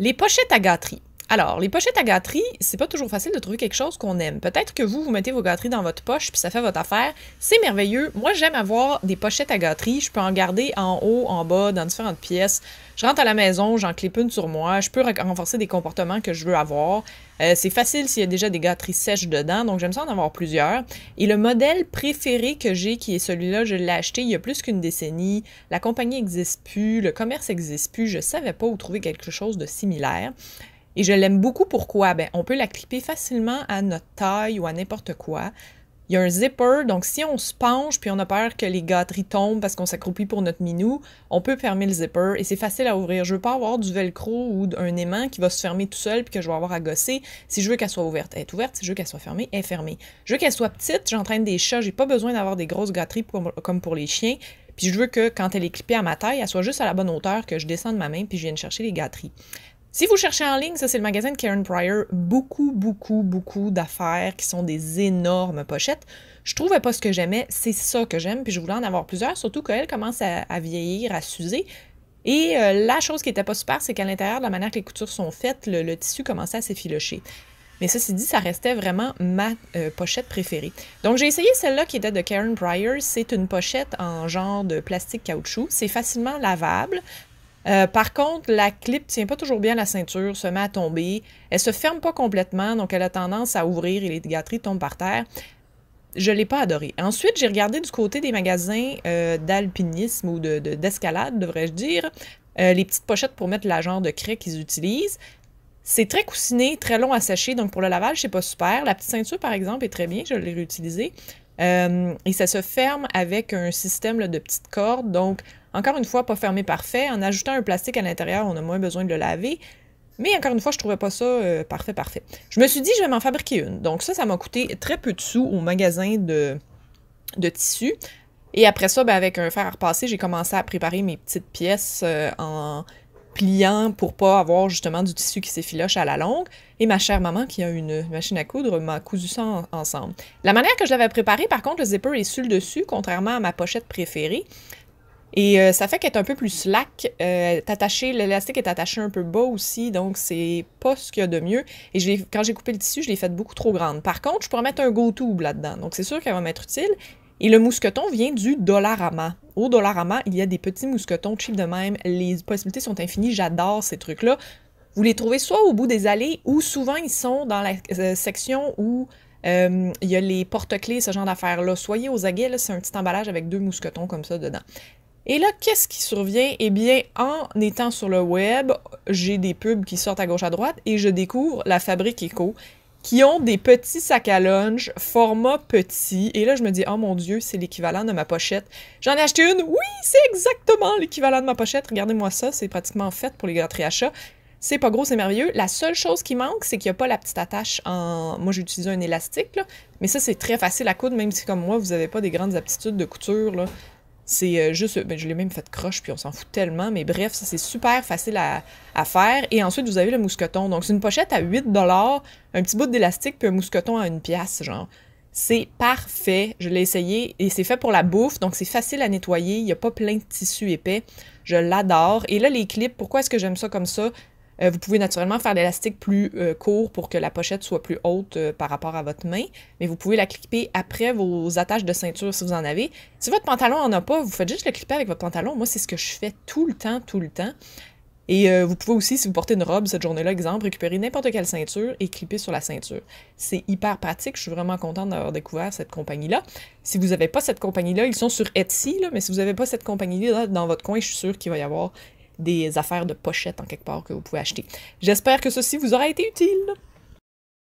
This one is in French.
Les pochettes à gâterie. Alors, les pochettes à gâteries, c'est pas toujours facile de trouver quelque chose qu'on aime. Peut-être que vous, vous mettez vos gâteries dans votre poche puis ça fait votre affaire. C'est merveilleux. Moi, j'aime avoir des pochettes à gâteries. Je peux en garder en haut, en bas, dans différentes pièces. Je rentre à la maison, j'en clip une sur moi. Je peux renforcer des comportements que je veux avoir. Euh, c'est facile s'il y a déjà des gâteries sèches dedans, donc j'aime ça en avoir plusieurs. Et le modèle préféré que j'ai, qui est celui-là, je l'ai acheté il y a plus qu'une décennie. La compagnie n'existe plus, le commerce n'existe plus, je savais pas où trouver quelque chose de similaire. Et je l'aime beaucoup pourquoi? Ben, on peut la clipper facilement à notre taille ou à n'importe quoi. Il y a un zipper, donc si on se penche puis on a peur que les gâteries tombent parce qu'on s'accroupit pour notre minou, on peut fermer le zipper et c'est facile à ouvrir. Je veux pas avoir du velcro ou un aimant qui va se fermer tout seul puis que je vais avoir à gosser. Si je veux qu'elle soit ouverte, elle est ouverte. Si je veux qu'elle soit fermée, elle est fermée. Je veux qu'elle soit petite, j'entraîne des chats, j'ai pas besoin d'avoir des grosses gâteries comme pour les chiens. Puis je veux que quand elle est clippée à ma taille, elle soit juste à la bonne hauteur, que je descende ma main puis je vienne chercher les gâteries. Si vous cherchez en ligne, ça c'est le magasin de Karen Pryor, beaucoup, beaucoup, beaucoup d'affaires qui sont des énormes pochettes. Je trouvais pas ce que j'aimais, c'est ça que j'aime, puis je voulais en avoir plusieurs, surtout qu'elle commence à, à vieillir, à s'user. Et euh, la chose qui était pas super, c'est qu'à l'intérieur, de la manière que les coutures sont faites, le, tissu commençait à s'effilocher. Mais ceci dit, ça restait vraiment ma euh, pochette préférée. Donc j'ai essayé celle-là qui était de Karen Pryor. C'est une pochette en genre de plastique caoutchouc. C'est facilement lavable. Euh, par contre, la clip tient pas toujours bien la ceinture, se met à tomber. Elle se ferme pas complètement, donc elle a tendance à ouvrir et les gâteries tombent par terre. Je l'ai pas adoré. Ensuite, j'ai regardé du côté des magasins euh, d'alpinisme ou d'escalade, de, devrais-je dire, euh, les petites pochettes pour mettre la genre de craie qu'ils utilisent. C'est très coussiné, très long à sécher, donc pour le lavage, c'est pas super. La petite ceinture, par exemple, est très bien, je l'ai réutilisée. Euh, et ça se ferme avec un système de petites cordes. Donc, encore une fois, pas fermé parfait. En ajoutant un plastique à l'intérieur, on a moins besoin de le laver. Mais encore une fois, je trouvais pas ça euh, parfait, parfait. Je me suis dit, je vais m'en fabriquer une. Donc ça, ça m'a coûté très peu de sous au magasin de, de tissus. Et après ça, ben, avec un fer à repasser, j'ai commencé à préparer mes petites pièces euh, en pliant pour pas avoir justement du tissu qui s'effiloche à la longue. Et ma chère maman, qui a une machine à coudre, m'a cousu ça ensemble. La manière que je l'avais préparé, par contre, le zipper est sur le dessus, contrairement à ma pochette préférée. Et euh, ça fait qu'elle est un peu plus slack. Euh, L'élastique est attaché un peu bas aussi, donc c'est pas ce qu'il y a de mieux. Et quand j'ai coupé le tissu, je l'ai fait beaucoup trop grande. Par contre, je pourrais mettre un go-tube là-dedans. Donc c'est sûr qu'elle va m'être utile. Et le mousqueton vient du Dollarama. Au Dollarama, il y a des petits mousquetons cheap de même. Les possibilités sont infinies. J'adore ces trucs-là. Vous les trouvez soit au bout des allées ou souvent ils sont dans la euh, section où euh, il y a les porte-clés, ce genre d'affaires-là. Soyez aux aguets, c'est un petit emballage avec deux mousquetons comme ça dedans. Et là, qu'est-ce qui survient? Eh bien, en étant sur le web, j'ai des pubs qui sortent à gauche à droite et je découvre la fabrique Eco qui ont des petits sacs à lunch, format petit. Et là, je me dis, oh mon Dieu, c'est l'équivalent de ma pochette. J'en ai acheté une. Oui, c'est exactement l'équivalent de ma pochette. Regardez-moi ça, c'est pratiquement fait pour les gratteries achats. C'est pas gros, c'est merveilleux. La seule chose qui manque, c'est qu'il n'y a pas la petite attache en. Moi, j'ai utilisé un élastique, là. mais ça, c'est très facile à coudre, même si, comme moi, vous n'avez pas des grandes aptitudes de couture. Là. C'est euh, juste, ben, je l'ai même fait croche, puis on s'en fout tellement, mais bref, ça c'est super facile à, à, faire. Et ensuite, vous avez le mousqueton. Donc, c'est une pochette à 8 un petit bout d'élastique, puis un mousqueton à une pièce, genre. C'est parfait, je l'ai essayé et c'est fait pour la bouffe, donc c'est facile à nettoyer, il n'y a pas plein de tissu épais. Je l'adore. Et là, les clips, pourquoi est-ce que j'aime ça comme ça? Euh, vous pouvez naturellement faire l'élastique plus euh, court pour que la pochette soit plus haute euh, par rapport à votre main, mais vous pouvez la clipper après vos attaches de ceinture si vous en avez. Si votre pantalon n'en a pas, vous faites juste le clipper avec votre pantalon. Moi, c'est ce que je fais tout le temps, tout le temps. Et vous pouvez aussi, si vous portez une robe cette journée-là, exemple, récupérer n'importe quelle ceinture et clipper sur la ceinture. C'est hyper pratique. Je suis vraiment contente d'avoir découvert cette compagnie-là. Si vous n'avez pas cette compagnie-là, ils sont sur Etsy, mais si vous n'avez pas cette compagnie-là dans votre coin, je suis sûre qu'il va y avoir des affaires de pochettes en quelque part que vous pouvez acheter. J'espère que ceci vous aura été utile.